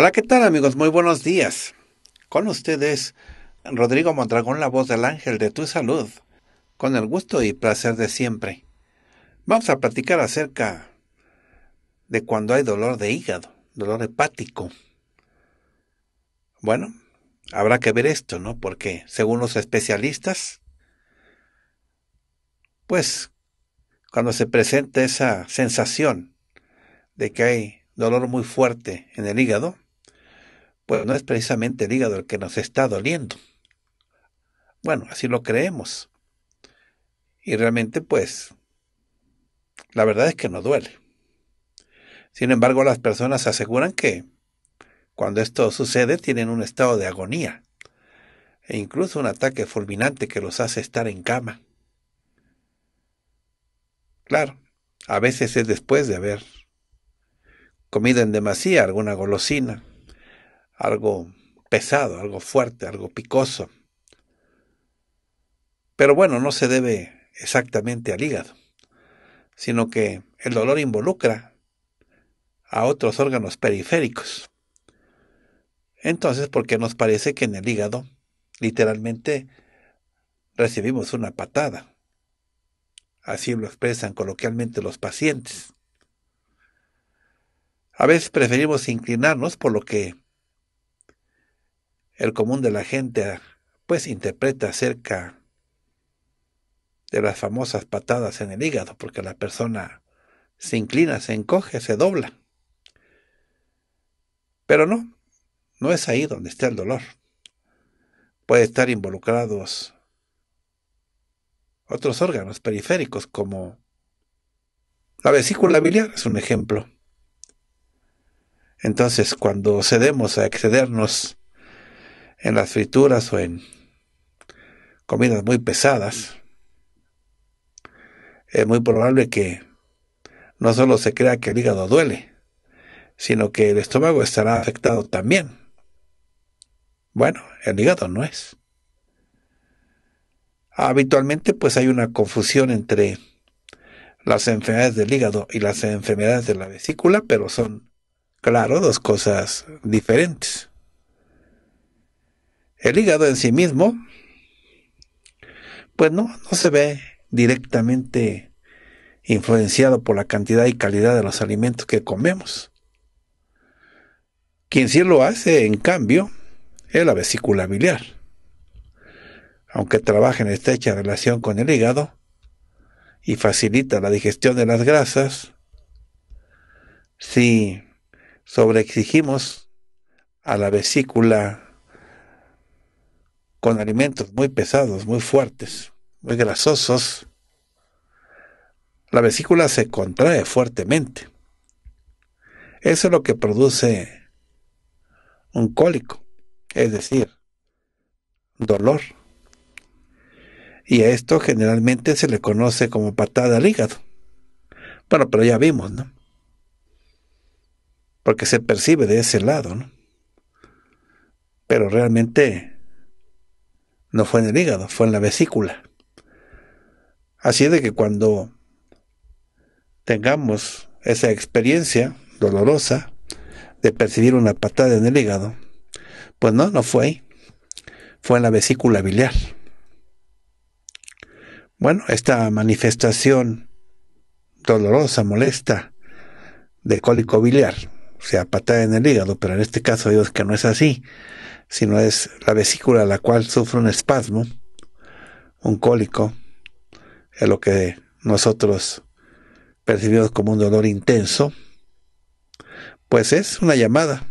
Hola, ¿qué tal amigos? Muy buenos días. Con ustedes, Rodrigo Mondragón, la voz del ángel de tu salud, con el gusto y placer de siempre. Vamos a platicar acerca de cuando hay dolor de hígado, dolor hepático. Bueno, habrá que ver esto, ¿no? Porque según los especialistas, pues cuando se presenta esa sensación de que hay dolor muy fuerte en el hígado, pues no es precisamente el hígado el que nos está doliendo. Bueno, así lo creemos. Y realmente, pues, la verdad es que no duele. Sin embargo, las personas aseguran que cuando esto sucede tienen un estado de agonía e incluso un ataque fulminante que los hace estar en cama. Claro, a veces es después de haber comido en demasía alguna golosina algo pesado, algo fuerte, algo picoso. Pero bueno, no se debe exactamente al hígado, sino que el dolor involucra a otros órganos periféricos. Entonces, ¿por qué nos parece que en el hígado literalmente recibimos una patada? Así lo expresan coloquialmente los pacientes. A veces preferimos inclinarnos por lo que el común de la gente pues interpreta acerca de las famosas patadas en el hígado, porque la persona se inclina, se encoge, se dobla. Pero no, no es ahí donde está el dolor. Puede estar involucrados otros órganos periféricos como la vesícula biliar, es un ejemplo. Entonces, cuando cedemos a excedernos en las frituras o en comidas muy pesadas, es muy probable que no solo se crea que el hígado duele, sino que el estómago estará afectado también. Bueno, el hígado no es. Habitualmente pues hay una confusión entre las enfermedades del hígado y las enfermedades de la vesícula, pero son, claro, dos cosas diferentes. El hígado en sí mismo, pues no, no se ve directamente influenciado por la cantidad y calidad de los alimentos que comemos. Quien sí lo hace, en cambio, es la vesícula biliar. Aunque trabaja en estrecha relación con el hígado y facilita la digestión de las grasas, si sobreexigimos a la vesícula con alimentos muy pesados, muy fuertes, muy grasosos, la vesícula se contrae fuertemente. Eso es lo que produce un cólico, es decir, dolor. Y a esto generalmente se le conoce como patada al hígado. Bueno, pero ya vimos, ¿no? Porque se percibe de ese lado, ¿no? Pero realmente no fue en el hígado, fue en la vesícula. Así de que cuando tengamos esa experiencia dolorosa de percibir una patada en el hígado, pues no, no fue ahí, fue en la vesícula biliar. Bueno, esta manifestación dolorosa, molesta de cólico biliar, o sea, patada en el hígado, pero en este caso digo que no es así, sino es la vesícula la cual sufre un espasmo, un cólico, es lo que nosotros percibimos como un dolor intenso, pues es una llamada,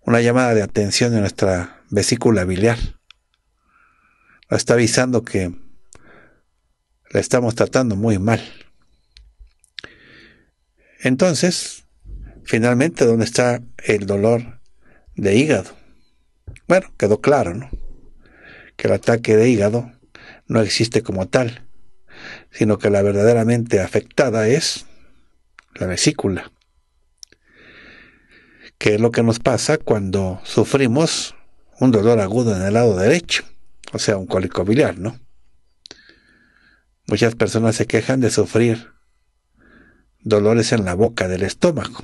una llamada de atención de nuestra vesícula biliar. La está avisando que la estamos tratando muy mal. Entonces, finalmente dónde está el dolor de hígado. Bueno, quedó claro, ¿no? Que el ataque de hígado no existe como tal, sino que la verdaderamente afectada es la vesícula. Que es lo que nos pasa cuando sufrimos un dolor agudo en el lado derecho, o sea, un cólico biliar, ¿no? Muchas personas se quejan de sufrir dolores en la boca del estómago.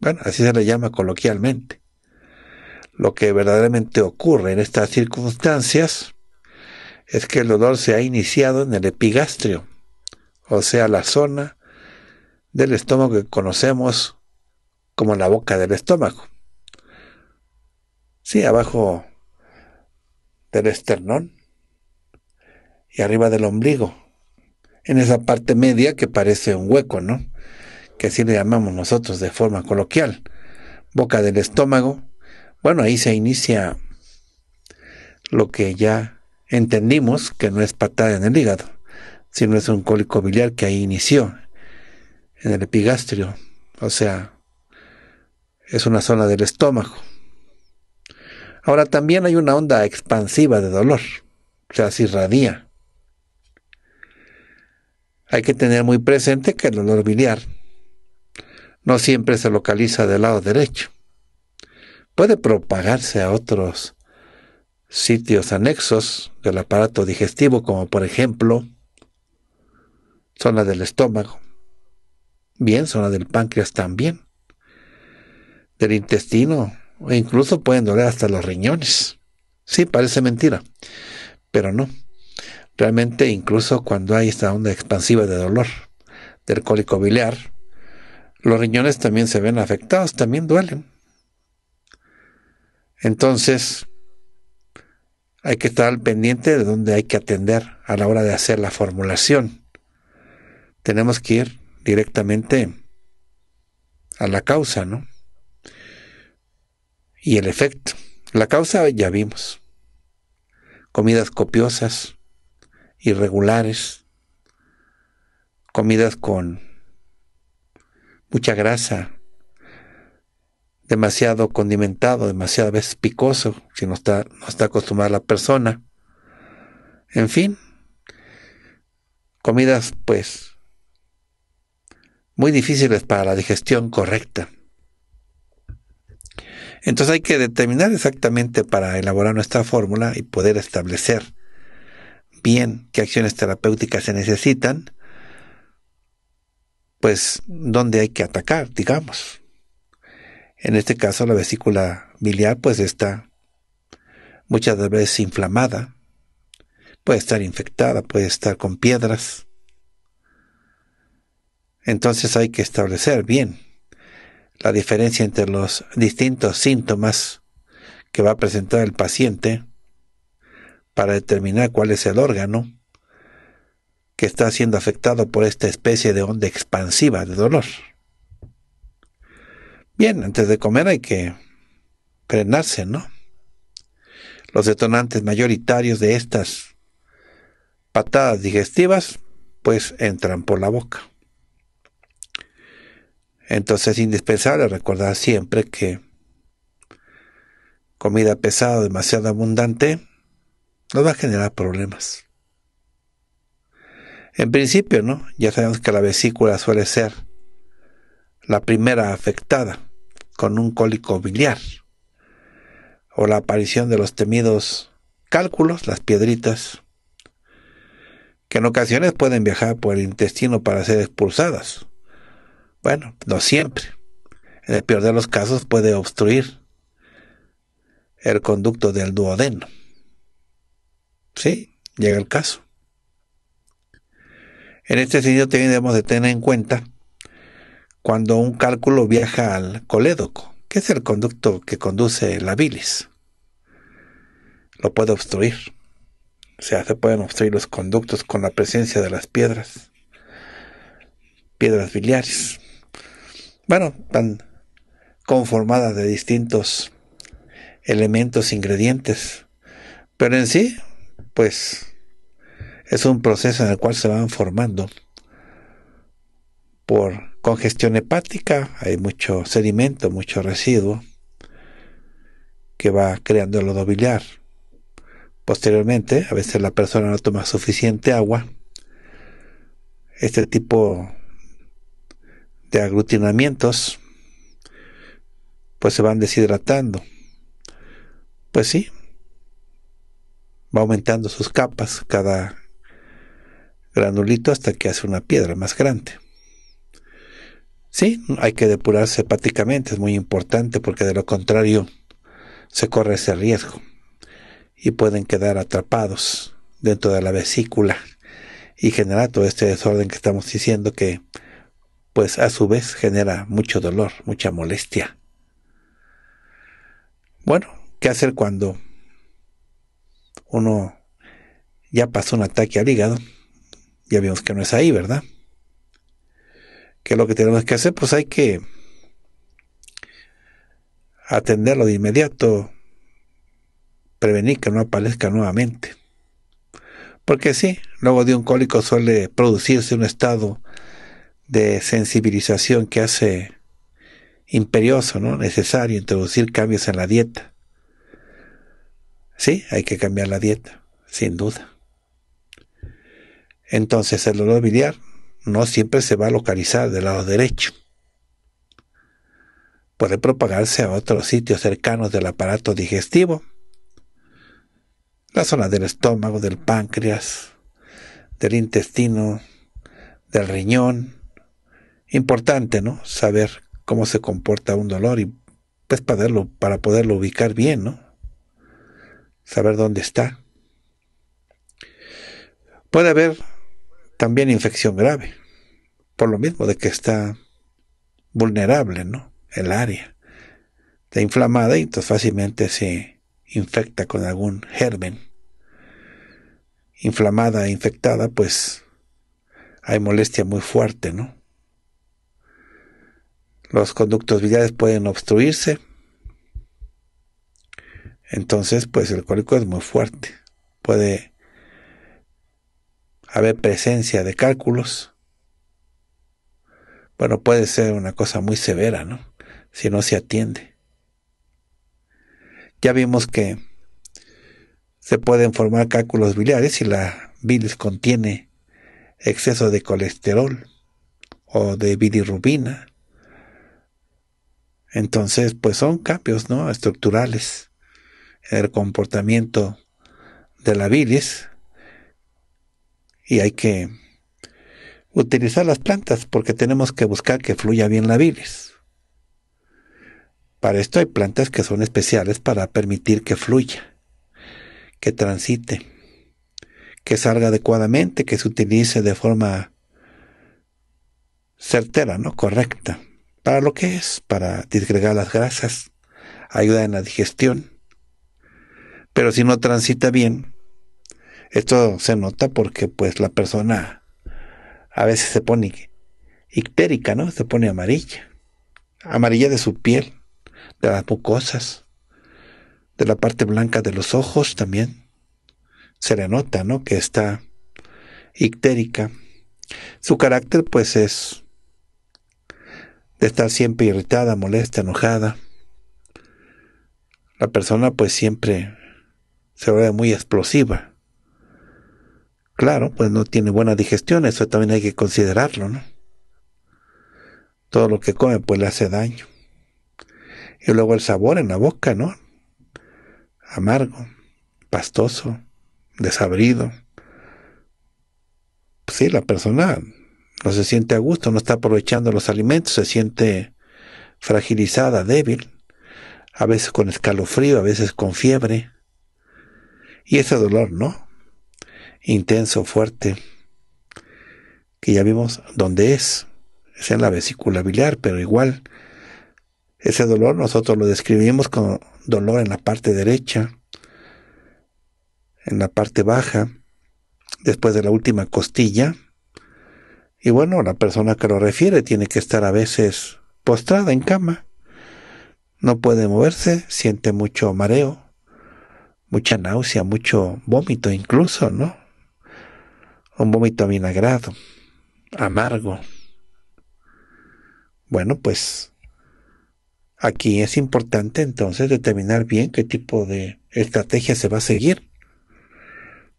Bueno, así se le llama coloquialmente. Lo que verdaderamente ocurre en estas circunstancias es que el dolor se ha iniciado en el epigastrio, o sea, la zona del estómago que conocemos como la boca del estómago. Sí, abajo del esternón y arriba del ombligo, en esa parte media que parece un hueco, ¿no? que así le llamamos nosotros de forma coloquial, boca del estómago, bueno, ahí se inicia lo que ya entendimos que no es patada en el hígado, sino es un cólico biliar que ahí inició, en el epigastrio, o sea, es una zona del estómago. Ahora también hay una onda expansiva de dolor, o sea, se irradia. Hay que tener muy presente que el dolor biliar no siempre se localiza del lado derecho. Puede propagarse a otros sitios anexos del aparato digestivo, como por ejemplo zona del estómago, bien, zona del páncreas también, del intestino, e incluso pueden doler hasta los riñones. Sí, parece mentira, pero no. Realmente, incluso cuando hay esta onda expansiva de dolor del cólico biliar, los riñones también se ven afectados, también duelen. Entonces, hay que estar al pendiente de dónde hay que atender a la hora de hacer la formulación. Tenemos que ir directamente a la causa, ¿no? Y el efecto. La causa ya vimos. Comidas copiosas, irregulares, comidas con mucha grasa, demasiado condimentado, demasiado a veces picoso, si no está, no está acostumbrada la persona. En fin, comidas pues muy difíciles para la digestión correcta. Entonces hay que determinar exactamente para elaborar nuestra fórmula y poder establecer bien qué acciones terapéuticas se necesitan pues donde hay que atacar, digamos. En este caso la vesícula biliar pues está muchas veces inflamada, puede estar infectada, puede estar con piedras. Entonces hay que establecer bien la diferencia entre los distintos síntomas que va a presentar el paciente para determinar cuál es el órgano que está siendo afectado por esta especie de onda expansiva de dolor. Bien, antes de comer hay que frenarse, ¿no? Los detonantes mayoritarios de estas patadas digestivas pues entran por la boca. Entonces es indispensable recordar siempre que comida pesada demasiado abundante nos va a generar problemas. En principio, ¿no? Ya sabemos que la vesícula suele ser la primera afectada con un cólico biliar o la aparición de los temidos cálculos, las piedritas, que en ocasiones pueden viajar por el intestino para ser expulsadas. Bueno, no siempre. En el peor de los casos puede obstruir el conducto del duodeno. Sí, llega el caso. En este sentido debemos de tener en cuenta cuando un cálculo viaja al colédoco, que es el conducto que conduce la bilis. Lo puede obstruir. O sea, se pueden obstruir los conductos con la presencia de las piedras, piedras biliares. Bueno, están conformadas de distintos elementos, ingredientes. Pero en sí, pues es un proceso en el cual se van formando por congestión hepática, hay mucho sedimento, mucho residuo que va creando el lodo Posteriormente, a veces la persona no toma suficiente agua. Este tipo de aglutinamientos pues se van deshidratando. Pues sí, va aumentando sus capas cada granulito hasta que hace una piedra más grande. Sí, hay que depurarse hepáticamente, es muy importante porque de lo contrario se corre ese riesgo y pueden quedar atrapados dentro de la vesícula y generar todo este desorden que estamos diciendo que pues a su vez genera mucho dolor, mucha molestia. Bueno, ¿qué hacer cuando uno ya pasó un ataque al hígado? Ya vimos que no es ahí, ¿verdad? Que lo que tenemos que hacer? Pues hay que atenderlo de inmediato, prevenir que no aparezca nuevamente. Porque sí, luego de un cólico suele producirse un estado de sensibilización que hace imperioso, ¿no? necesario introducir cambios en la dieta. Sí, hay que cambiar la dieta, sin duda. Entonces el dolor biliar no siempre se va a localizar del lado derecho. Puede propagarse a otros sitios cercanos del aparato digestivo, la zona del estómago, del páncreas, del intestino, del riñón. Importante, ¿no? Saber cómo se comporta un dolor y pues para poderlo ubicar bien, ¿no? Saber dónde está. Puede haber también infección grave, por lo mismo de que está vulnerable, ¿no? El área está inflamada y entonces fácilmente se infecta con algún germen. Inflamada e infectada, pues hay molestia muy fuerte, ¿no? Los conductos biliares pueden obstruirse. Entonces, pues el cólico es muy fuerte. Puede haber presencia de cálculos, bueno, puede ser una cosa muy severa, ¿no? Si no se atiende. Ya vimos que se pueden formar cálculos biliares si la bilis contiene exceso de colesterol o de bilirrubina. Entonces, pues son cambios ¿no? estructurales el comportamiento de la bilis y hay que utilizar las plantas porque tenemos que buscar que fluya bien la bilis. Para esto hay plantas que son especiales para permitir que fluya, que transite, que salga adecuadamente, que se utilice de forma certera, ¿no? Correcta. Para lo que es, para disgregar las grasas, ayuda en la digestión. Pero si no transita bien, esto se nota porque pues la persona a veces se pone ictérica, ¿no? Se pone amarilla. Amarilla de su piel, de las mucosas, de la parte blanca de los ojos también. Se le nota, ¿no? Que está ictérica. Su carácter pues es de estar siempre irritada, molesta, enojada. La persona pues siempre se ve muy explosiva. Claro, pues no tiene buena digestión, eso también hay que considerarlo, ¿no? Todo lo que come pues le hace daño. Y luego el sabor en la boca, ¿no? Amargo, pastoso, desabrido. si pues sí, la persona no se siente a gusto, no está aprovechando los alimentos, se siente fragilizada, débil, a veces con escalofrío, a veces con fiebre. Y ese dolor, ¿no? intenso, fuerte, que ya vimos dónde es, es en la vesícula biliar, pero igual ese dolor nosotros lo describimos como dolor en la parte derecha, en la parte baja, después de la última costilla. Y bueno, la persona que lo refiere tiene que estar a veces postrada en cama. No puede moverse, siente mucho mareo, mucha náusea, mucho vómito incluso, ¿no? un vómito vinagrado... amargo. Bueno, pues aquí es importante entonces determinar bien qué tipo de estrategia se va a seguir.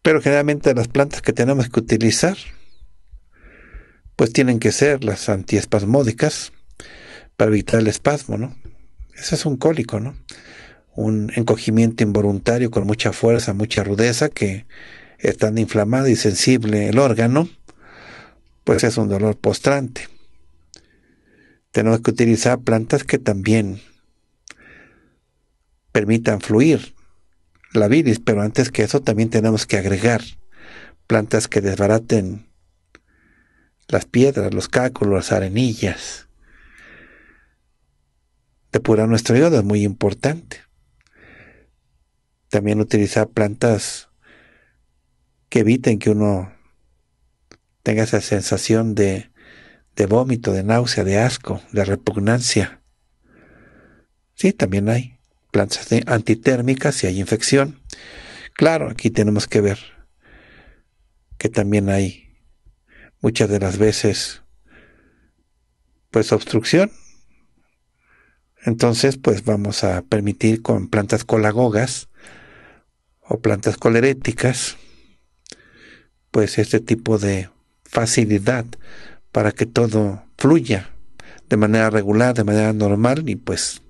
Pero generalmente las plantas que tenemos que utilizar, pues tienen que ser las antiespasmódicas para evitar el espasmo, ¿no? eso es un cólico, ¿no? Un encogimiento involuntario con mucha fuerza, mucha rudeza que estando inflamado y sensible el órgano, pues es un dolor postrante. Tenemos que utilizar plantas que también permitan fluir la bilis, pero antes que eso también tenemos que agregar plantas que desbaraten las piedras, los cálculos, las arenillas. Depurar nuestro yodo es muy importante. También utilizar plantas que eviten que uno tenga esa sensación de, vómito, de náusea, de asco, de repugnancia. Sí, también hay plantas antitérmicas si hay infección. Claro, aquí tenemos que ver que también hay muchas de las veces pues obstrucción. Entonces, pues vamos a permitir con plantas colagogas o plantas coleréticas pues este tipo de facilidad para que todo fluya de manera regular, de manera normal y pues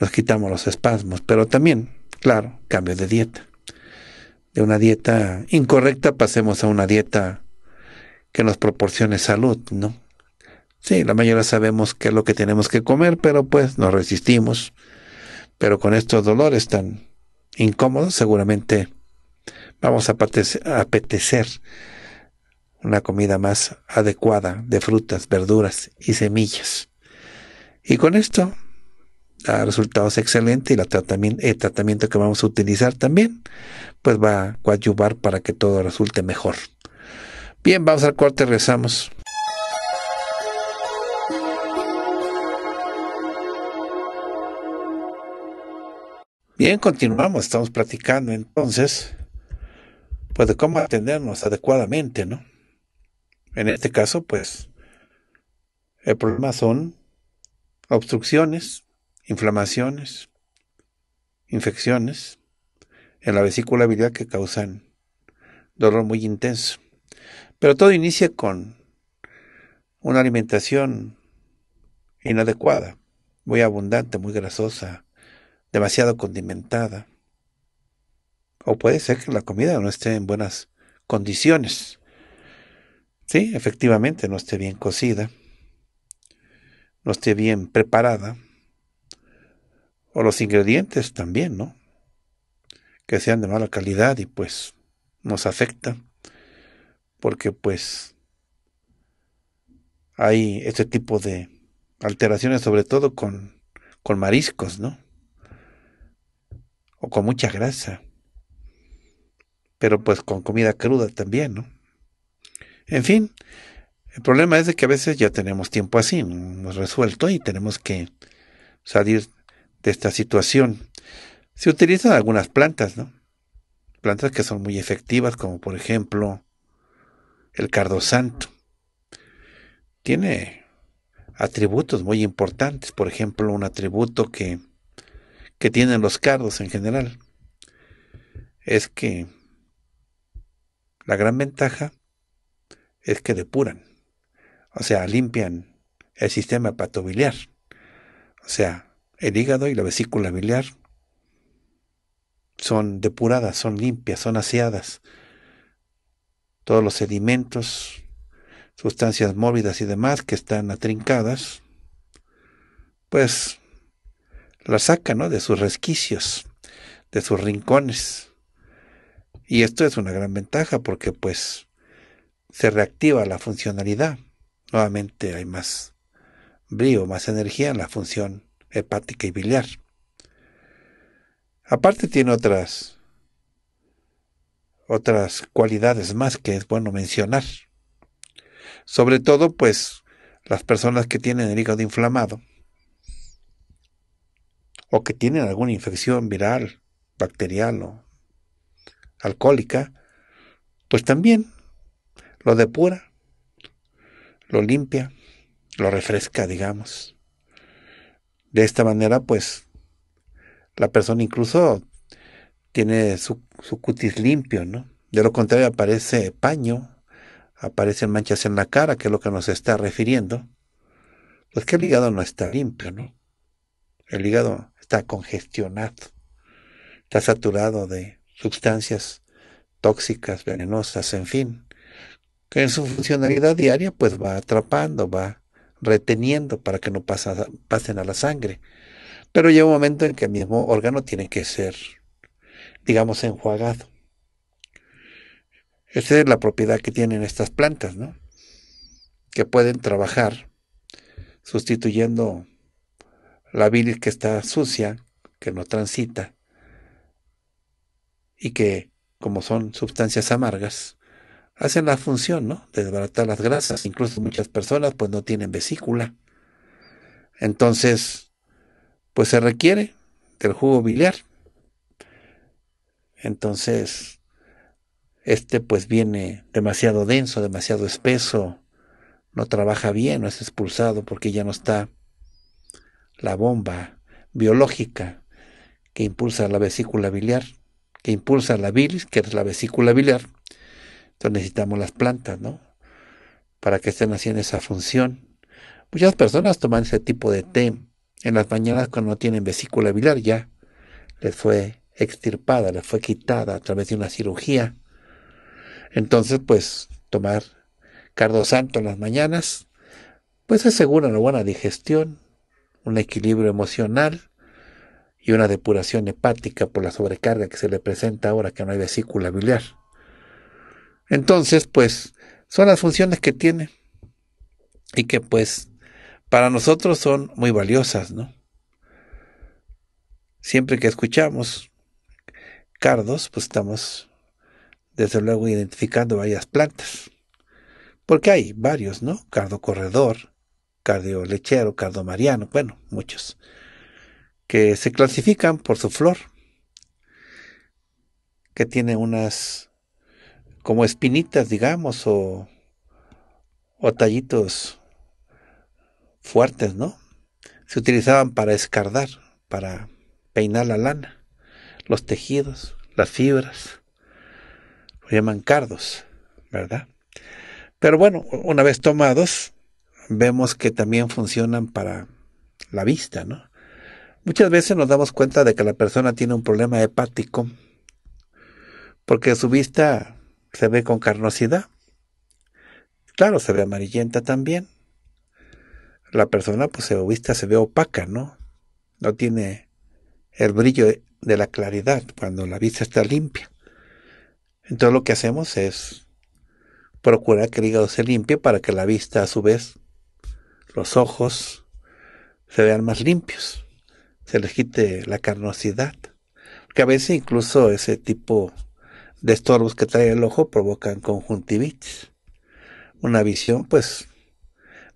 nos quitamos los espasmos, pero también, claro, cambio de dieta. De una dieta incorrecta pasemos a una dieta que nos proporcione salud, ¿no? Sí, la mayoría sabemos qué es lo que tenemos que comer, pero pues nos resistimos. Pero con estos dolores tan incómodos, seguramente vamos a apetecer una comida más adecuada de frutas, verduras y semillas. Y con esto resultado resultados excelentes y el tratamiento que vamos a utilizar también, pues va a coadyuvar para que todo resulte mejor. Bien, vamos al corte, rezamos. Bien, continuamos, estamos platicando entonces pues de cómo atendernos adecuadamente, ¿no? En este caso, pues, el problema son obstrucciones, inflamaciones, infecciones en la vesícula biliar que causan dolor muy intenso. Pero todo inicia con una alimentación inadecuada, muy abundante, muy grasosa, demasiado condimentada, o puede ser que la comida no esté en buenas condiciones. Sí, efectivamente, no esté bien cocida, no esté bien preparada. O los ingredientes también, ¿no? Que sean de mala calidad y pues nos afecta. Porque pues hay este tipo de alteraciones, sobre todo con, mariscos, ¿no? O con mucha grasa pero pues con comida cruda también, ¿no? En fin, el problema es de que a veces ya tenemos tiempo así, no resuelto y tenemos que salir de esta situación. Se utilizan algunas plantas, ¿no? Plantas que son muy efectivas, como por ejemplo el cardo santo. Tiene atributos muy importantes, por ejemplo, un atributo que, que tienen los cardos en general es que la gran ventaja es que depuran, o sea, limpian el sistema hepatobiliar, o sea, el hígado y la vesícula biliar son depuradas, son limpias, son aseadas. Todos los sedimentos, sustancias mórbidas y demás que están atrincadas, pues las sacan de sus resquicios, de sus rincones. Y esto es una gran ventaja porque pues se reactiva la funcionalidad. Nuevamente hay más brío, más energía en la función hepática y biliar. Aparte tiene otras otras cualidades más que es bueno mencionar. Sobre todo pues las personas que tienen el hígado inflamado o que tienen alguna infección viral, bacterial o alcohólica, pues también lo depura, lo limpia, lo refresca, digamos. De esta manera, pues, la persona incluso tiene su, cutis limpio, ¿no? De lo contrario, aparece paño, aparecen manchas en la cara, que es lo que nos está refiriendo. Pues que el hígado no está limpio, ¿no? El hígado está congestionado, está saturado de sustancias tóxicas, venenosas, en fin, que en su funcionalidad diaria pues va atrapando, va reteniendo para que no pasen a la sangre. Pero llega un momento en que el mismo órgano tiene que ser, digamos, enjuagado. Esa es la propiedad que tienen estas plantas, ¿no? Que pueden trabajar sustituyendo la bilis que está sucia, que no transita, y que, como son sustancias amargas, hacen la función, De desbaratar las grasas. Incluso muchas personas, pues, no tienen vesícula. Entonces, pues se requiere del jugo biliar. Entonces, este pues viene demasiado denso, demasiado espeso, no trabaja bien, no es expulsado porque ya no está la bomba biológica que impulsa la vesícula biliar que impulsa la bilis, que es la vesícula biliar. Entonces necesitamos las plantas, ¿no? Para que estén haciendo esa función. Muchas personas toman ese tipo de té en las mañanas cuando no tienen vesícula biliar, ya les fue extirpada, les fue quitada a través de una cirugía. Entonces, pues tomar cardo santo en las mañanas, pues asegura una buena digestión, un equilibrio emocional y una depuración hepática por la sobrecarga que se le presenta ahora que no hay vesícula biliar. Entonces, pues, son las funciones que tiene y que pues para nosotros son muy valiosas, ¿no? Siempre que escuchamos cardos, pues estamos desde luego identificando varias plantas. Porque hay varios, ¿no? Cardo corredor, cardio lechero, cardo mariano, bueno, muchos que se clasifican por su flor, que tiene unas como espinitas, digamos, o, o tallitos fuertes, ¿no? Se utilizaban para escardar, para peinar la lana, los tejidos, las fibras. Lo llaman cardos, ¿verdad? Pero bueno, una vez tomados, vemos que también funcionan para la vista, ¿no? Muchas veces nos damos cuenta de que la persona tiene un problema hepático porque su vista se ve con carnosidad. Claro, se ve amarillenta también. La persona, pues, su vista se ve opaca, ¿no? No tiene el brillo de la claridad cuando la vista está limpia. Entonces lo que hacemos es procurar que el hígado se limpie para que la vista, a su vez, los ojos se vean más limpios se les quite la carnosidad. que a veces incluso ese tipo de estorbos que trae el ojo provocan conjuntivitis. Una visión, pues,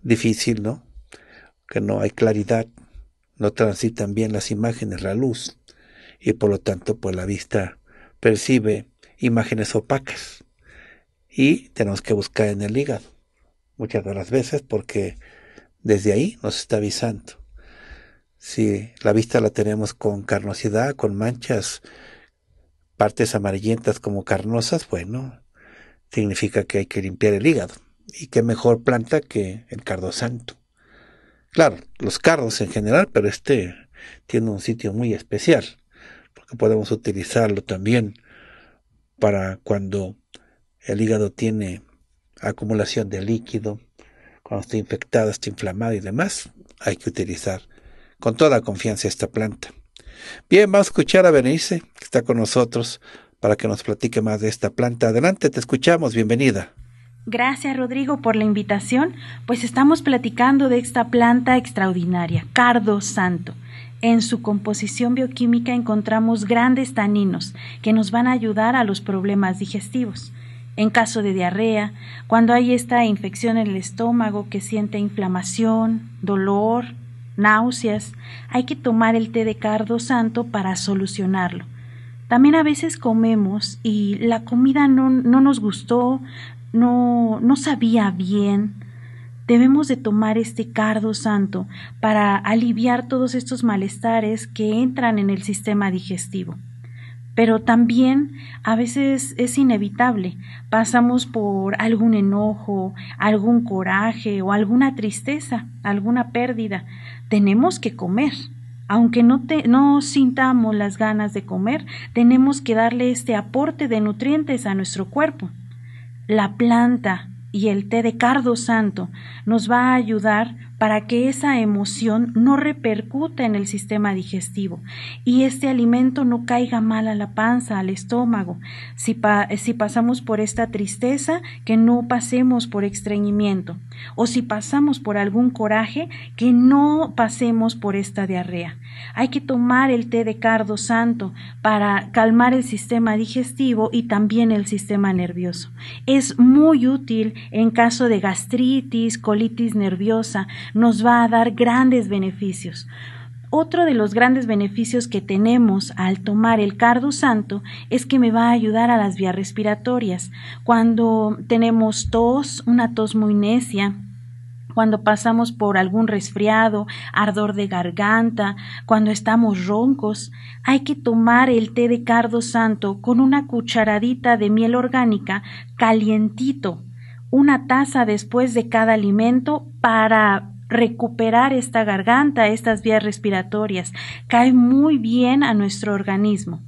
difícil, ¿no? Que no hay claridad, no transitan bien las imágenes, la luz, y por lo tanto, pues la vista percibe imágenes opacas. Y tenemos que buscar en el hígado, muchas de las veces, porque desde ahí nos está avisando. Si la vista la tenemos con carnosidad, con manchas, partes amarillentas como carnosas, bueno, significa que hay que limpiar el hígado. Y qué mejor planta que el cardo santo. Claro, los cardos en general, pero este tiene un sitio muy especial, porque podemos utilizarlo también para cuando el hígado tiene acumulación de líquido, cuando está infectado, está inflamado y demás, hay que utilizar con toda confianza esta planta. Bien, vamos a escuchar a Berenice, que está con nosotros, para que nos platique más de esta planta. Adelante, te escuchamos, bienvenida. Gracias Rodrigo por la invitación, pues estamos platicando de esta planta extraordinaria, cardo santo. En su composición bioquímica encontramos grandes taninos que nos van a ayudar a los problemas digestivos. En caso de diarrea, cuando hay esta infección en el estómago que siente inflamación, dolor, náuseas, hay que tomar el té de cardo santo para solucionarlo. También a veces comemos y la comida no, no nos gustó, no, no sabía bien. Debemos de tomar este cardo santo para aliviar todos estos malestares que entran en el sistema digestivo pero también a veces es inevitable. Pasamos por algún enojo, algún coraje o alguna tristeza, alguna pérdida tenemos que comer. Aunque no, sintamos las ganas de comer, tenemos que darle este aporte de nutrientes a nuestro cuerpo. La planta y el té de cardo santo nos va a ayudar para que esa emoción no repercuta en el sistema digestivo y este alimento no caiga mal a la panza, al estómago. Si, si pasamos por esta tristeza, que no pasemos por estreñimiento o si pasamos por algún coraje, que no pasemos por esta diarrea. Hay que tomar el té de cardo santo para calmar el sistema digestivo y también el sistema nervioso. Es muy útil en caso de gastritis, colitis nerviosa, nos va a dar grandes beneficios. Otro de los grandes beneficios que tenemos al tomar el cardo santo es que me va a ayudar a las vías respiratorias. Cuando tenemos tos, una tos muy necia, cuando pasamos por algún resfriado, ardor de garganta, cuando estamos roncos, hay que tomar el té de cardo santo con una cucharadita de miel orgánica calientito, una taza después de cada alimento para recuperar esta garganta, estas vías respiratorias. Cae muy bien a nuestro organismo.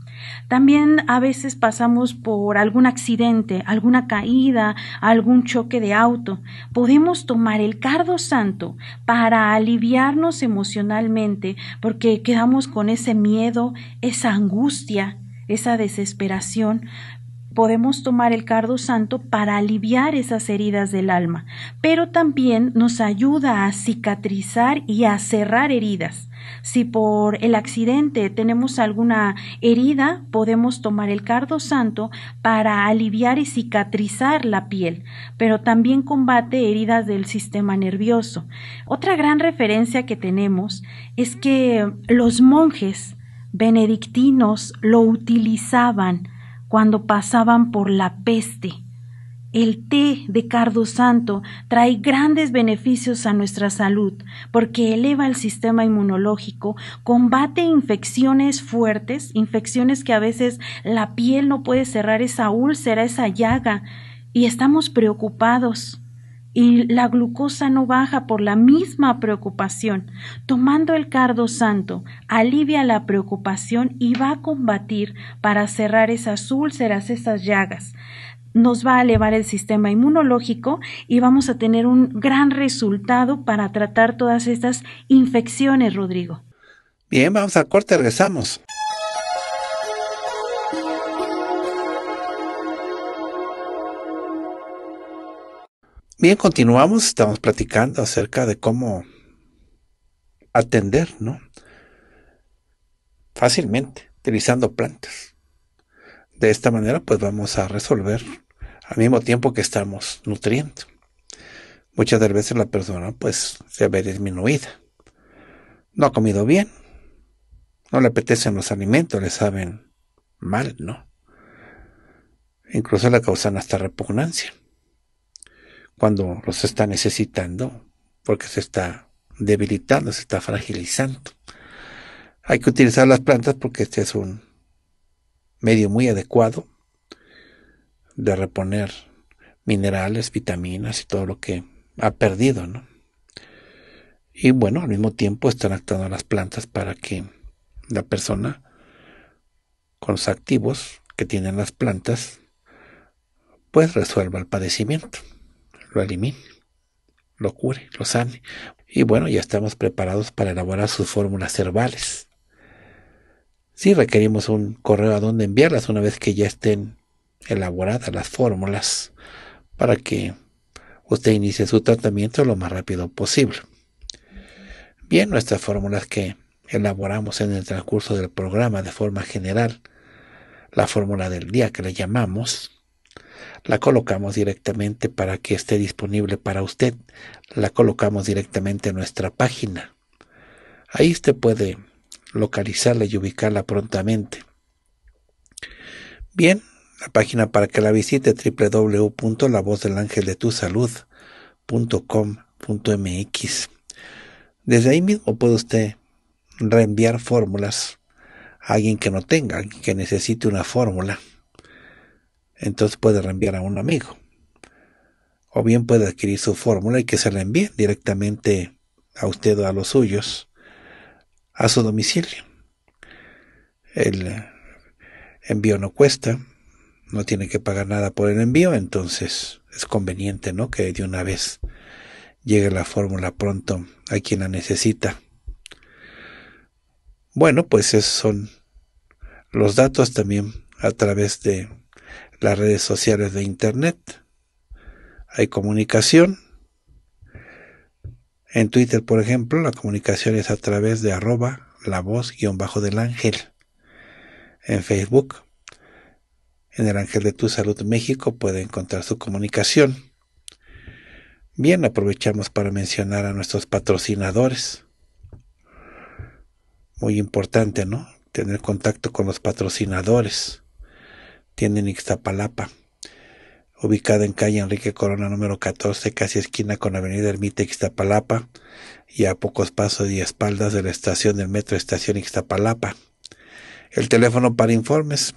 También a veces pasamos por algún accidente, alguna caída, algún choque de auto. Podemos tomar el cardo santo para aliviarnos emocionalmente porque quedamos con ese miedo, esa angustia, esa desesperación, podemos tomar el cardo santo para aliviar esas heridas del alma, pero también nos ayuda a cicatrizar y a cerrar heridas. Si por el accidente tenemos alguna herida, podemos tomar el cardo santo para aliviar y cicatrizar la piel, pero también combate heridas del sistema nervioso. Otra gran referencia que tenemos es que los monjes benedictinos lo utilizaban cuando pasaban por la peste. El té de cardo santo trae grandes beneficios a nuestra salud porque eleva el sistema inmunológico, combate infecciones fuertes, infecciones que a veces la piel no puede cerrar esa úlcera, esa llaga, y estamos preocupados y la glucosa no baja por la misma preocupación. Tomando el cardo santo, alivia la preocupación y va a combatir para cerrar esas úlceras, esas llagas. Nos va a elevar el sistema inmunológico y vamos a tener un gran resultado para tratar todas estas infecciones, Rodrigo. Bien, vamos a corte, regresamos. Bien, continuamos, estamos platicando acerca de cómo atender, ¿no? Fácilmente, utilizando plantas. De esta manera, pues vamos a resolver al mismo tiempo que estamos nutriendo. Muchas de las veces la persona, pues, se ve disminuida. No ha comido bien, no le apetecen los alimentos, le saben mal, ¿no? Incluso le causan hasta repugnancia cuando los está necesitando, porque se está debilitando, se está fragilizando. Hay que utilizar las plantas porque este es un medio muy adecuado de reponer minerales, vitaminas y todo lo que ha perdido, Y bueno, al mismo tiempo están actuando las plantas para que la persona con los activos que tienen las plantas pues resuelva el padecimiento lo elimine, lo cure, lo sane. Y bueno, ya estamos preparados para elaborar sus fórmulas herbales. Sí requerimos un correo a donde enviarlas una vez que ya estén elaboradas las fórmulas para que usted inicie su tratamiento lo más rápido posible. Bien, nuestras fórmulas que elaboramos en el transcurso del programa de forma general, la fórmula del día que le llamamos, la colocamos directamente para que esté disponible para usted. La colocamos directamente en nuestra página. Ahí usted puede localizarla y ubicarla prontamente. Bien, la página para que la visite www.lavozdelangeldetusalud.com.mx. Desde ahí mismo puede usted reenviar fórmulas a alguien que no tenga, alguien que necesite una fórmula entonces puede reenviar a un amigo. O bien puede adquirir su fórmula y que se la envíe directamente a usted o a los suyos a su domicilio. El envío no cuesta, no tiene que pagar nada por el envío, entonces es conveniente, ¿no? Que de una vez llegue la fórmula pronto a quien la necesita. Bueno, pues esos son los datos también a través de las redes sociales de Internet, hay comunicación. En Twitter, por ejemplo, la comunicación es a través de arroba la voz guión bajo del ángel. En Facebook, en el Ángel de Tu Salud México puede encontrar su comunicación. Bien, aprovechamos para mencionar a nuestros patrocinadores. Muy importante, ¿no? Tener contacto con los patrocinadores tienda en Ixtapalapa, ubicada en calle Enrique Corona número 14, casi esquina con Avenida Ermita Ixtapalapa y a pocos pasos y espaldas de la estación del metro Estación Ixtapalapa. El teléfono para informes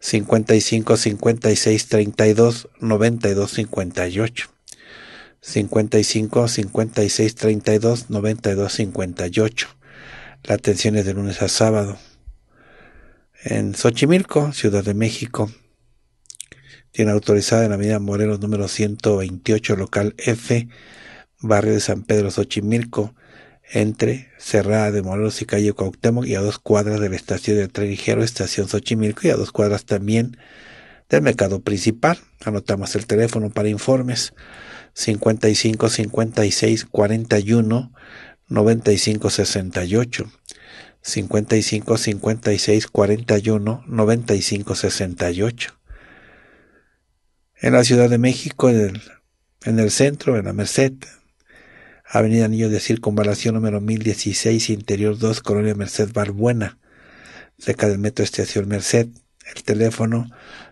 55 56 32 92 58. 55 56 32 92 58. La atención es de lunes a sábado en Xochimilco, Ciudad de México. Tiene autorizada en la avenida Morelos número 128, local F, barrio de San Pedro, Xochimilco, entre Cerrada de Morelos y calle Cuauhtémoc y a dos cuadras de la estación de tren estación Xochimilco y a dos cuadras también del mercado principal. Anotamos el teléfono para informes 55 56 41 95 68. 55 56 41 95 68. En la Ciudad de México, en el, centro, en la Merced, Avenida Niño de Circunvalación número 1016, Interior 2, Colonia Merced Barbuena, cerca del Metro Estación Merced. El teléfono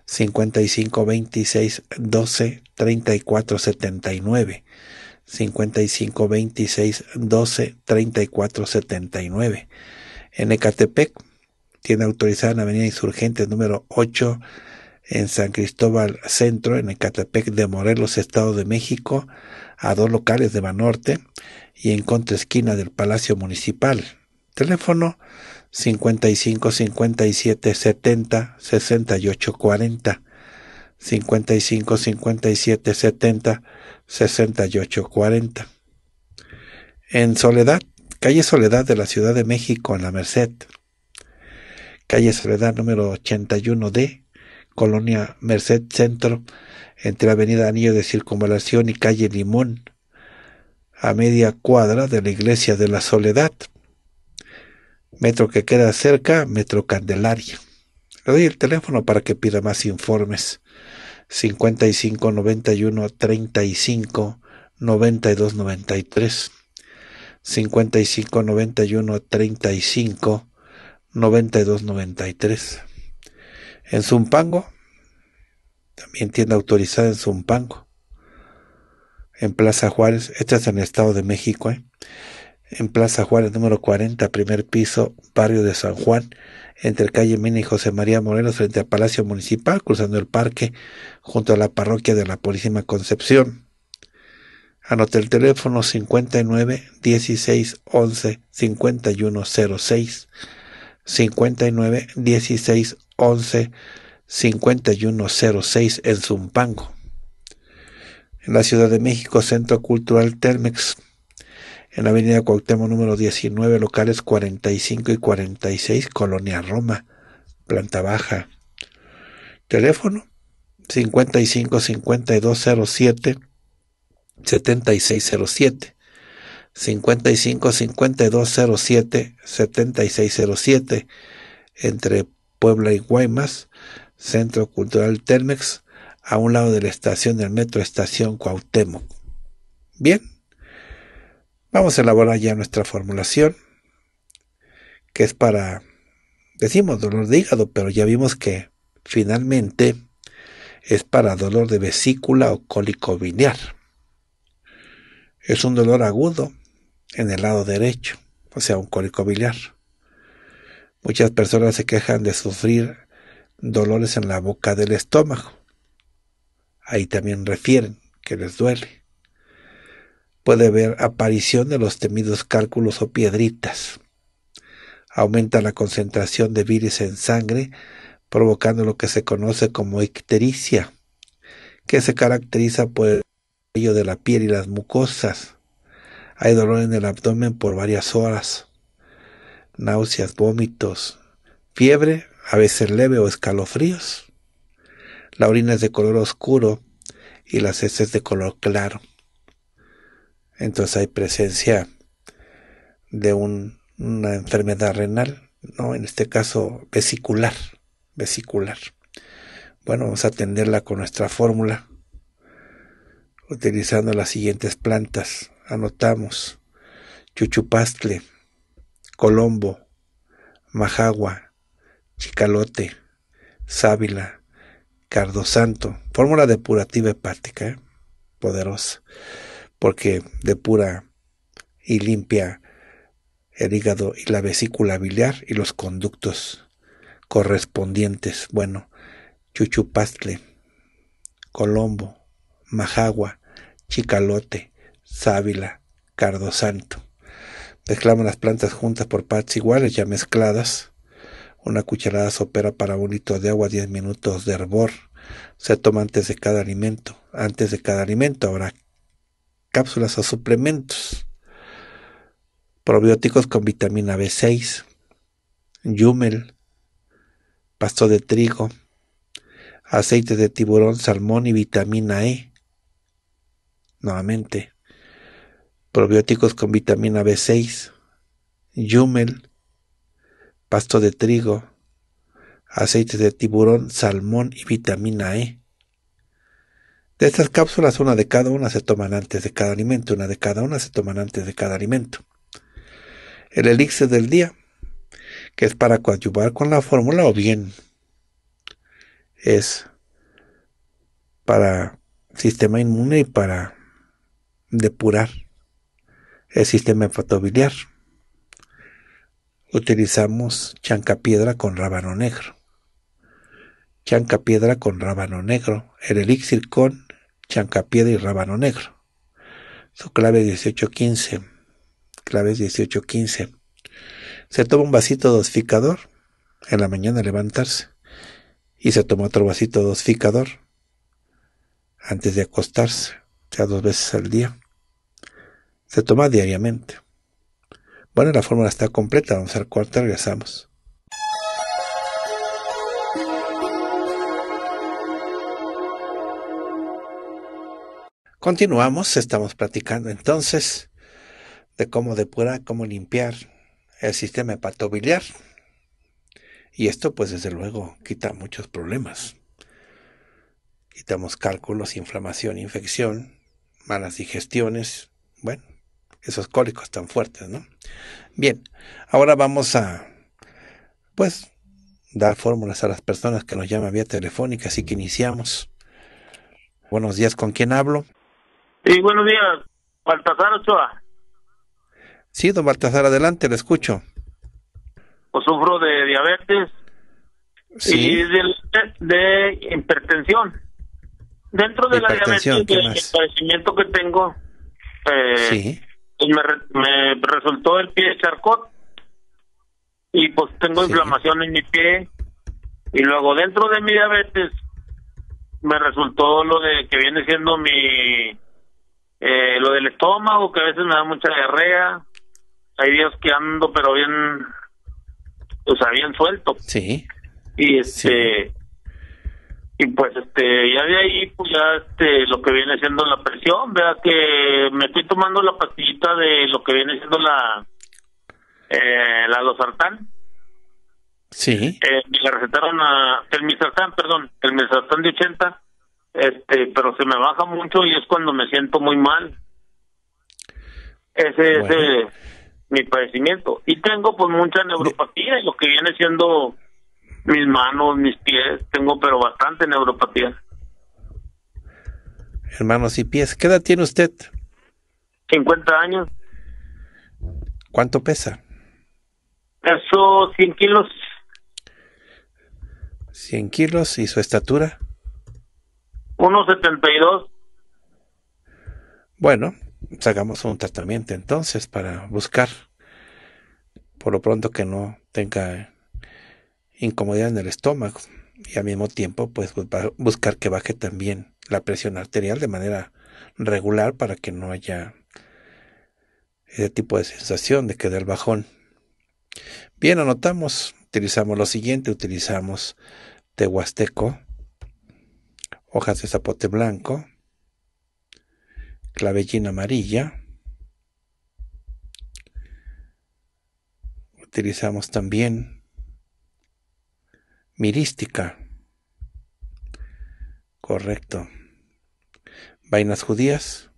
55 26 12 34 79. 55 26 12 34 79. En Ecatepec, tiene autorizada en Avenida Insurgente número 8 en San Cristóbal Centro, en Ecatepec de Morelos, Estado de México, a dos locales de Banorte y en contra esquina del Palacio Municipal. Teléfono 55 57 70 68 40. 55 57 70 68 40. En Soledad, Calle Soledad de la Ciudad de México en la Merced. Calle Soledad número 81D, Colonia Merced Centro, entre Avenida Anillo de Circunvalación y Calle Limón, a media cuadra de la Iglesia de la Soledad. Metro que queda cerca, Metro Candelaria. Le doy el teléfono para que pida más informes. 55 91 35 92 93. 55 91 35 92 93. En Zumpango, también tienda autorizada en Zumpango, en Plaza Juárez, esta es en el Estado de México, ¿eh? en Plaza Juárez número 40, primer piso, barrio de San Juan, entre calle Mina y José María Moreno, frente al Palacio Municipal, cruzando el parque, junto a la parroquia de la Purísima Concepción. Anote el teléfono 59 16 11 51 59 16 11 51 en Zumpango. En la Ciudad de México, Centro Cultural Telmex. En la Avenida Cuauhtémoc número 19, locales 45 y 46, Colonia Roma, planta baja. Teléfono 55 5207 7607. 55 5207 7607 entre Puebla y Guaymas, Centro Cultural Telmex, a un lado de la estación del metro Estación Cuauhtémoc. Bien, vamos a elaborar ya nuestra formulación, que es para, decimos, dolor de hígado, pero ya vimos que finalmente es para dolor de vesícula o cólico biliar es un dolor agudo en el lado derecho, o sea, un cólico biliar. Muchas personas se quejan de sufrir dolores en la boca del estómago. Ahí también refieren que les duele. Puede haber aparición de los temidos cálculos o piedritas. Aumenta la concentración de virus en sangre, provocando lo que se conoce como ictericia, que se caracteriza por de la piel y las mucosas. Hay dolor en el abdomen por varias horas. Náuseas, vómitos, fiebre, a veces leve o escalofríos. La orina es de color oscuro y las heces de color claro. Entonces hay presencia de una enfermedad renal, ¿no? En este caso vesicular, vesicular. Bueno, vamos a atenderla con nuestra fórmula utilizando las siguientes plantas. Anotamos chuchupastle, colombo, majagua, chicalote, sábila, cardosanto. Fórmula depurativa hepática, ¿eh? poderosa, porque depura y limpia el hígado y la vesícula biliar y los conductos correspondientes. Bueno, chuchupastle, colombo, majagua, chicalote, sábila, cardosanto. Mezclamos las plantas juntas por partes iguales, ya mezcladas. Una cucharada sopera para un litro de agua, 10 minutos de hervor. Se toma antes de cada alimento. Antes de cada alimento habrá cápsulas o suplementos. Probióticos con vitamina B6, yumel, pasto de trigo, aceite de tiburón, salmón y vitamina E nuevamente, probióticos con vitamina B6, yumel, pasto de trigo, aceite de tiburón, salmón y vitamina E. De estas cápsulas, una de cada una se toman antes de cada alimento, una de cada una se toman antes de cada alimento. El elixir del día, que es para coadyuvar con la fórmula o bien es para sistema inmune y para depurar el sistema hepatobiliar. Utilizamos chancapiedra con rábano negro. Chancapiedra con rábano negro. El elixir con chancapiedra y rábano negro. Su clave 1815. Claves 1815. Se toma un vasito dosificador en la mañana al levantarse. Y se toma otro vasito dosificador antes de acostarse, o sea, dos veces al día. Se toma diariamente. Bueno, la fórmula está completa. Vamos al cuarto regresamos. Continuamos, estamos platicando entonces de cómo depurar, cómo limpiar el sistema hepatobiliar. Y esto pues desde luego quita muchos problemas. Quitamos cálculos, inflamación, infección, malas digestiones, bueno, esos cólicos tan fuertes, ¿no? Bien, ahora vamos a, pues, dar fórmulas a las personas que nos llaman vía telefónica, así que iniciamos. Buenos días, ¿con quién hablo? Sí, buenos días, Baltasar Ochoa. Sí, don Baltasar, adelante, le escucho. Pues sufro de diabetes ¿Sí? y de, hipertensión. Dentro de la diabetes, el padecimiento que tengo, eh, sí y pues, me, me resultó el pie charcot y pues tengo inflamación en mi pie y luego dentro de mi diabetes me resultó lo de que viene siendo mi eh, lo del estómago que a veces me da mucha diarrea hay días que ando pero bien o sea bien suelto sí y este y pues este ya de ahí pues ya este lo que viene siendo la presión vea que me estoy tomando la pastillita de lo que viene siendo la eh, la losartán sí eh, me la recetaron a el misartán perdón el misartán de 80 este pero se me baja mucho y es cuando me siento muy mal ese es eh, mi padecimiento y tengo pues mucha neuropatía y lo que viene siendo mis manos, mis pies, tengo pero bastante neuropatía. Hermanos y pies, ¿qué edad tiene usted? 50 años. ¿Cuánto pesa? Peso 100 kilos. 100 kilos y su estatura? 1,72. Bueno, sacamos un tratamiento entonces para buscar por lo pronto que no tenga incomodidad en el estómago y al mismo tiempo pues buscar que baje también la presión arterial de manera regular para que no haya ese tipo de sensación de que el bajón. Bien, anotamos, utilizamos lo siguiente, utilizamos tehuasteco, hojas de zapote blanco, clavellina amarilla, utilizamos también mirística. Correcto. Vainas judías.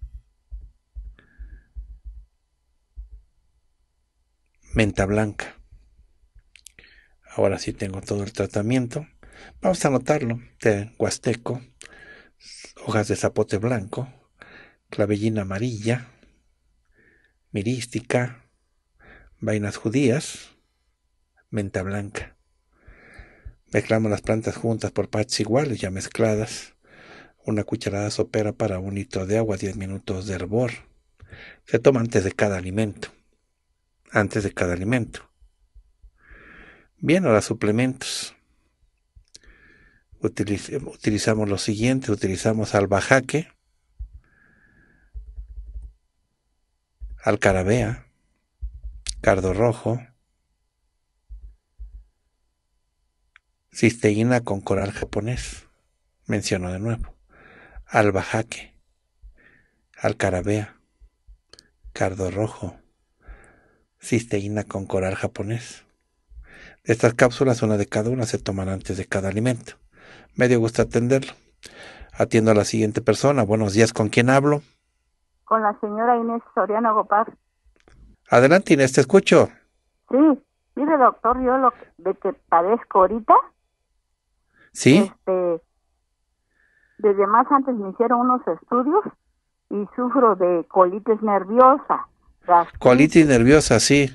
Menta blanca. Ahora sí tengo todo el tratamiento. Vamos a anotarlo. huasteco, hojas de zapote blanco, clavellina amarilla, mirística, vainas judías, menta blanca. Mezclamos las plantas juntas por partes iguales, ya mezcladas. Una cucharada sopera para un litro de agua, 10 minutos de hervor. Se toma antes de cada alimento. Antes de cada alimento. Bien, ahora suplementos. utilizamos los siguientes. Utilizamos albajaque, alcarabea, cardo rojo, cisteína con coral japonés, mencionó de nuevo, albajaque, alcarabea, cardo rojo, cisteína con coral japonés. De estas cápsulas, una de cada una se toman antes de cada alimento. Me dio gusto atenderlo. Atiendo a la siguiente persona. Buenos días, ¿con quién hablo? Con la señora Inés Soriano Gopaz. Adelante, Inés, te escucho. Sí, mire, doctor, yo lo de que padezco ahorita ¿Sí? Este, desde más antes me hicieron unos estudios y sufro de colitis nerviosa. Colitis nerviosa, sí.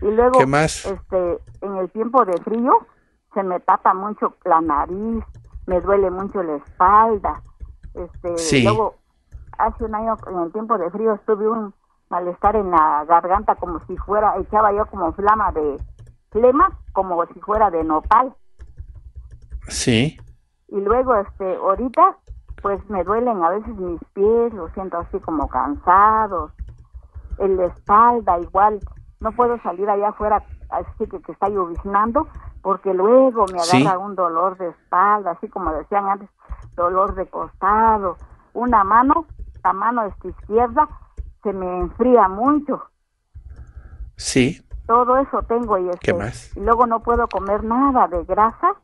Y luego, ¿Qué más? Este, en el tiempo de frío se me tapa mucho la nariz, me duele mucho la espalda. Este, Luego, hace un año en el tiempo de frío estuve un malestar en la garganta como si fuera, echaba yo como flama de flema, como si fuera de nopal. Sí. Y luego, este, ahorita, pues me duelen a veces mis pies, los siento así como cansados, en la espalda igual, no puedo salir allá afuera, así que, que está lloviznando, porque luego me agarra un dolor de espalda, así como decían antes, dolor de costado, una mano, la mano esta izquierda, se me enfría mucho. Sí. Todo eso tengo y este, ¿Qué más? Y luego no puedo comer nada de grasa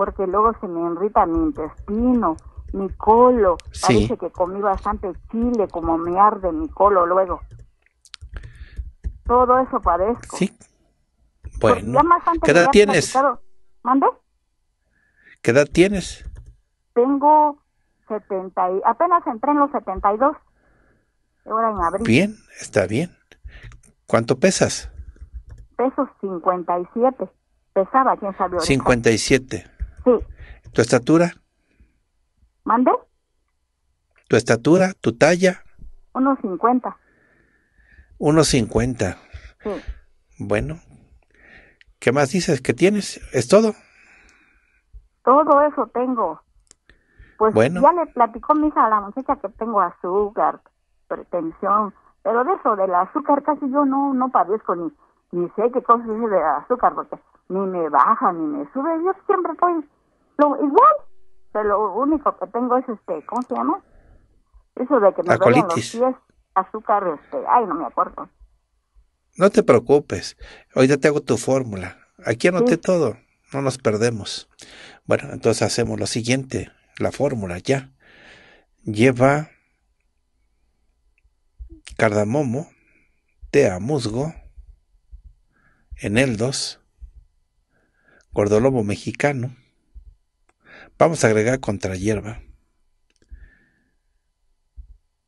porque luego se me irrita mi intestino, mi colo. Parece que comí bastante chile, como me arde mi colo luego. Todo eso padezco. Sí. Bueno, ¿qué edad tienes? ¿Mande? ¿Qué edad tienes? Tengo 70 y apenas entré en los 72. Ahora en abril. Bien, está bien. ¿Cuánto pesas? Peso 57. Pesaba, quién sabe. 57. ¿Tu estatura? ¿Mande? ¿Tu estatura? ¿Tu talla? 1.50. 1.50. Sí. Bueno. ¿Qué más dices que tienes? ¿Es todo? Todo eso tengo. Pues bueno. ya le platicó mi hija a la muchacha que tengo azúcar, pretensión, pero de eso del azúcar casi yo no no padezco ni ni sé qué cosa es de azúcar, porque ni me baja, ni me sube, yo siempre estoy lo, igual, pero lo único que tengo es este, ¿cómo se llama? Eso de que me duelen los pies, azúcar, este, ay, no me acuerdo. No te preocupes, Hoy ya te hago tu fórmula. Aquí anoté todo, no nos perdemos. Bueno, entonces hacemos lo siguiente, la fórmula ya. Lleva cardamomo, tea musgo, 2, Gordolobo mexicano. Vamos a agregar contra hierba.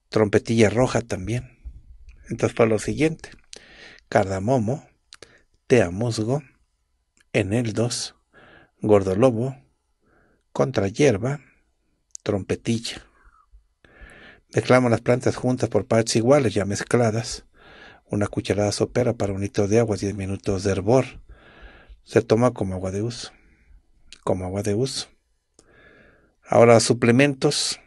Trompetilla roja también. Entonces para lo siguiente. Cardamomo, el 2, gordolobo, contra hierba, trompetilla. Mezclamos las plantas juntas por partes iguales, ya mezcladas. Una cucharada sopera para un litro de agua, 10 minutos de hervor. Se toma como agua de uso. Como agua de uso. Ahora, suplementos.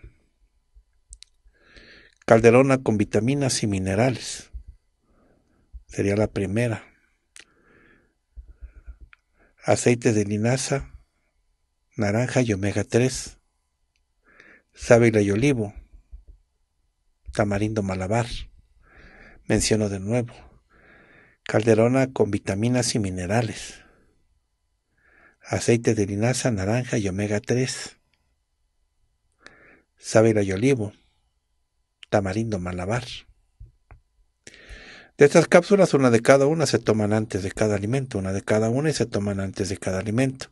Calderona con vitaminas y minerales. Sería la primera. Aceite de linaza, naranja y omega 3. Sábila y olivo. Tamarindo malabar menciono de nuevo, calderona con vitaminas y minerales, aceite de linaza, naranja y omega 3, sábila y olivo, tamarindo malabar. De estas cápsulas, una de cada una se toman antes de cada alimento, una de cada una y se toman antes de cada alimento.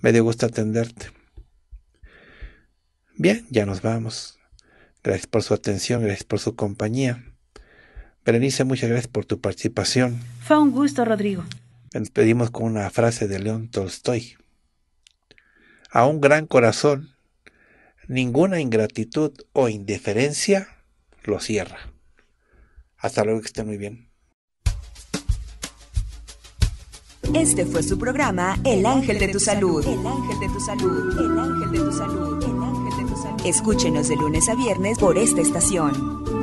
Me dio gusto atenderte. Bien, ya nos vamos. Gracias por su atención, gracias por su compañía. Berenice, muchas gracias por tu participación. Fue un gusto, Rodrigo. Nos pedimos con una frase de León Tolstoy. A un gran corazón, ninguna ingratitud o indiferencia lo cierra. Hasta luego, que estén muy bien. Este fue su programa El Ángel de tu Salud. El Ángel de tu Salud. El Ángel de Salud. El Ángel de tu Salud. Escúchenos de lunes a viernes por esta estación.